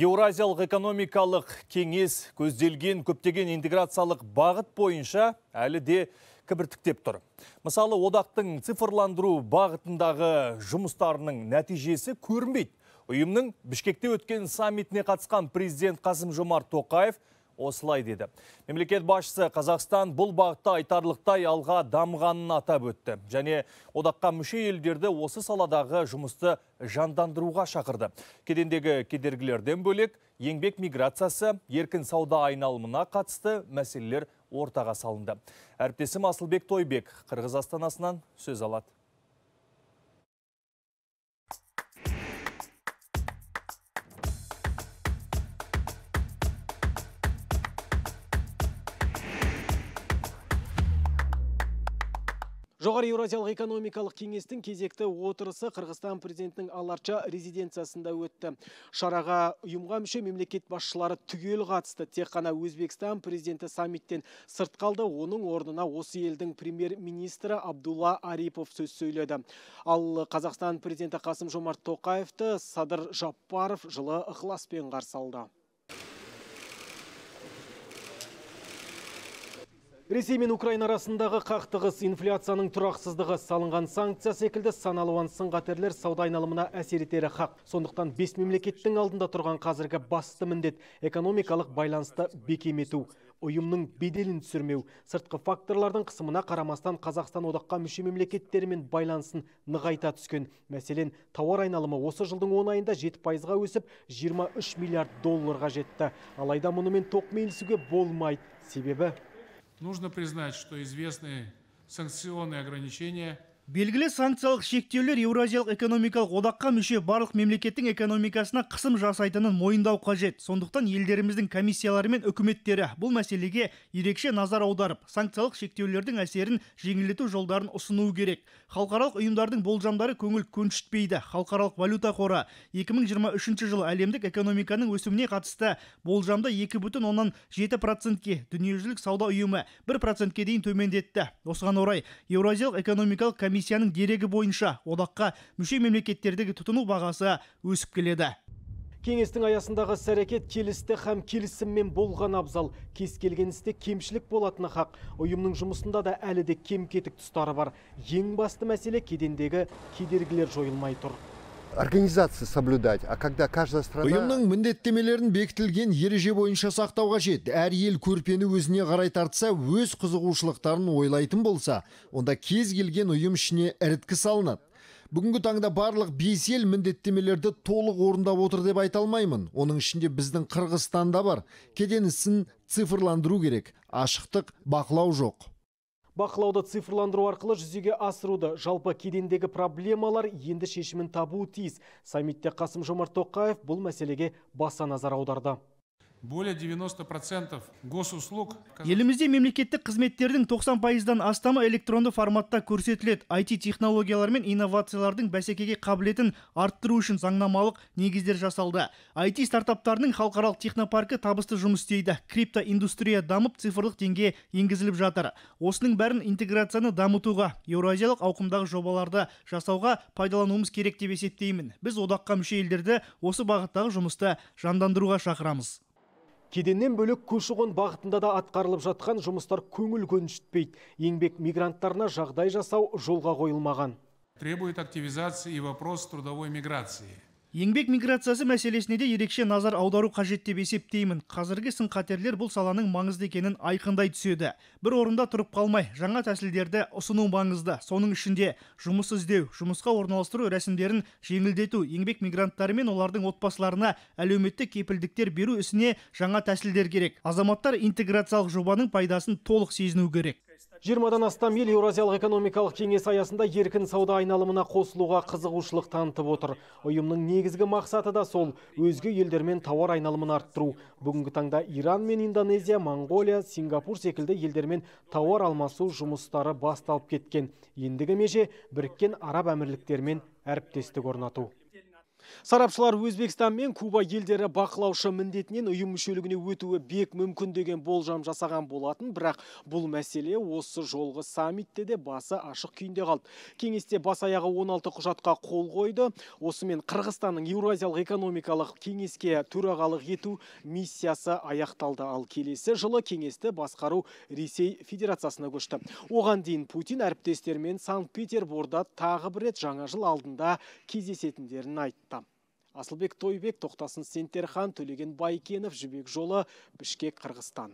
Еуразиялық экономикалық кеңес көзделген көптеген интеграциялық бағыт бойынша әлі де кібіртіктеп тұр. Мысалы, одақтың цифрландыру бағытындағы жұмыстарының нәтижесі көрінбейді. Ұйымның Бішкекте өткен саммитіне қатысқан президент Қасым Жомарт Тоқаев осылай деді. Мемлекет басшысы Қазақстан бұл бағытта айтарлықтай алға дамғанын атап өтті. Және одаққа мүше елдерді осы саладағы жұмысты жандандыруға шақырды. Кедендегі кедергілерден бөлек еңбек миграциясы, еркін сауда айналымына қатысты мәселелер ортаға салынды. Әріптесім Асылбек Тойбек Қырғыз астанасынан сөз алады. Жоғары Еуразиялық экономикалық кеңестің кезекті отырысы Қырғызстан президентінің Аларча резиденциясында өтті. Шараға ұйымға мүше мемлекет басшылары түгел қатысты. Тек қана Өзбекстан президенті саммиттен сырт қалды, оның орнына осы елдің премьер-министрі Абдулла Арипов сөз сөйледі. Ал Қазақстан президенті Қасым Жомарт Тоқаевты Садыр Жаппаров жылы ықыласпен қарсы Ресей мен Украина арасындағы қақтығыс инфляцияның тұрақсыздығы салынған санкция секілді саналуан сын қатерлер сауда айналымына әсер етері хақ. Сондықтан бес мемлекеттің алдында тұрған қазіргі басты міндет экономикалық байланысты бекемету ұйымның беделін түсірмеу сыртқы факторлардың қысымына қарамастан қазақстан одаққа мүше мемлекеттермен байланысын нығайта түскен мәселен тауар айналымы осы жылдың он айында жеті пайызға өсіп 23 миллиард долларға жетті алайда мұнымен тоқмейлісуге болмайды себебі нужно признать, что известные санкционные ограничения – белгілі санкциялық шектеулер еуразиялық экономикалық одаққа мүше барлық мемлекеттің экономикасына қысым жасайтынын мойындау қажет сондықтан елдеріміздің комиссиялары мен үкіметтері бұл мәселеге ерекше назар аударып санкциялық шектеулердің әсерін жеңілдету жолдарын ұсынуы керек халықаралық ұйымдардың болжамдары көңіл көншітпейді халықаралық валюта қоры 2023 жылы әлемдік экономиканың өсіміне қатысты болжамды екі бүтін оннан жеті процентке дүниежүзілік сауда ұйымы бір процентке дейін төмендетті осыған орай еуразиялық экономикалық комиссияның дерегі бойынша одаққа мүше мемлекеттердегі тұтыну бағасы өсіп келеді кеңестің аясындағы іс әрекет келісті һәм келісіммен болған абзал кез келген істе кемшілік болатыны хақ ұйымның жұмысында да әлі де кем кетік тұстары бар ең басты мәселе кедендегі кедергілер жойылмай тұр организация соблюдать а когда каждая страна ұйымның міндеттемелерін бекітілген ереже бойынша сақтау қажет әр ел көрпені өзіне қарай тартса өз қызығушылықтарын ойлайтын болса онда кез келген ұйым ішіне іріткі салынады бүгінгі таңда барлық бес ел міндеттемелерді толық орындап отыр деп айта алмаймын оның ішінде біздің қырғыстанда бар кеден ісін цифрландыру керек ашықтық бақылау жоқ Бақылауды цифрландыру арқылы жүзеге асыруды жалпы кедендегі проблемалар енді шешімін табуы тиіс. Саммитте Қасым Жомарт Тоқаев бұл мәселеге баса назар аударды более 90% госуслуг елімізде мемлекеттік қызметтердің 90 пайыздан астамы электронды форматта көрсетілет, IT технологиялар мен инновациялардың бәсекеге қабілетін арттыру үшін заңнамалық негіздер жасалды IT стартаптарының халықаралық технопаркі табысты жұмыс істейді криптоиндустрия дамып цифрлық деңгей енгізіліп жатыр осының бәрін интеграцияны дамытуға еуразиялық ауқымдағы жобаларды жасауға пайдалануымыз керек деп есептеймін біз одаққа мүше елдерді осы бағыттағы жұмысты жандандыруға шақырамыз кеденнен бөлек көші қон бағытында да атқарылып жатқан жұмыстар көңіл көншітпейді еңбек мигранттарына жағдай жасау жолға қойылмаған требует активизации и вопрос трудовой миграции еңбек миграциясы мәселесіне де ерекше назар аудару қажет деп есептеймін қазіргі сын қатерлер бұл саланың маңызды екенін айқындай түседі бір орында тұрып қалмай жаңа тәсілдерді ұсыну маңызды соның ішінде жұмыс іздеу жұмысқа орналастыру рәсімдерін жеңілдету еңбек мигранттары мен олардың отбасыларына әлеуметтік кепілдіктер беру ісіне жаңа тәсілдер керек азаматтар интеграциялық жобаның пайдасын толық сезіну керек жиырмадан астам ел еуразиялық экономикалық кеңес аясында еркін сауда айналымына қосылуға қызығушылық танытып отыр ұйымның негізгі мақсаты да сол өзге елдермен тауар айналымын арттыру бүгінгі таңда иран мен индонезия моңғолия сингапур секілді елдермен тауар алмасу жұмыстары басталып кеткен ендігі меже біріккен араб әмірліктерімен әріптестік орнату сарапшылар өзбекстан мен куба елдері бақылаушы міндетінен ұйым мүшелігіне өтуі бек мүмкін деген болжам жасаған болатын бірақ бұл мәселе осы жолғы саммитте де басы ашық күйінде қалды кеңесте бас аяғы 16 құжатқа қол қойды осымен қырғызстанның еуразиялық экономикалық кеңеске төрағалық ету миссиясы аяқталды ал келесі жылы кеңесті басқару ресей федерациясына көшті оған дейін путин әріптестерімен санкт петерборда тағы бір рет жаңа жыл алдында кездесетіндерін айтты асылбек тойбек тоқтасын сентерхан төлеген байкенов жібек жолы бішкек қырғызстан